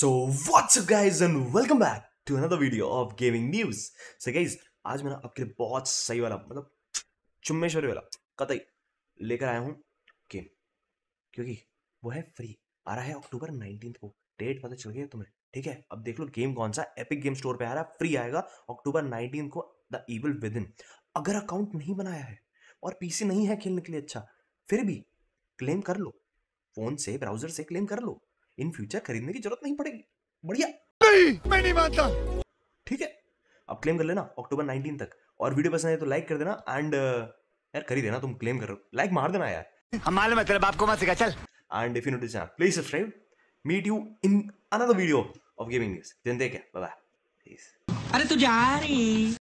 so what's up guys and welcome back to another video of gaming news so guys आज मैं आपके लिए बहुत सही वाला मतलब चुम्मेश्वरी वाला कतई लेकर आया हूँ गेम क्योंकि वो है फ्री आ रहा है अक्टूबर नाइनटीन को डेट पता चल गया तुम्हें ठीक है अब देख लो गेम कौन सा एपिक गेम स्टोर पे आ रहा है फ्री आएगा अक्टूबर नाइनटीन को द इवल विद इन अगर अकाउंट नहीं बनाया है और पीसी नहीं है खेलने के लिए अच्छा फिर भी क्लेम कर लो फोन से ब्राउजर से क्लेम कर लो इन फ्यूचर खरीदने की जरूरत नहीं पड़ेगी बढ़िया नहीं मैं नहीं मानता ठीक है अब क्लेम कर लेना अक्टूबर नाइनटीन तक और वीडियो पसंद आए तो लाइक कर देना एंड uh, यार कर देना तुम क्लेम करो लाइक मार देना यार हमारे मैं तेरे बाप को मत सिखा चल and if you notice please subscribe meet you in another video of gaming news then take care bye bye अरे तू जा रही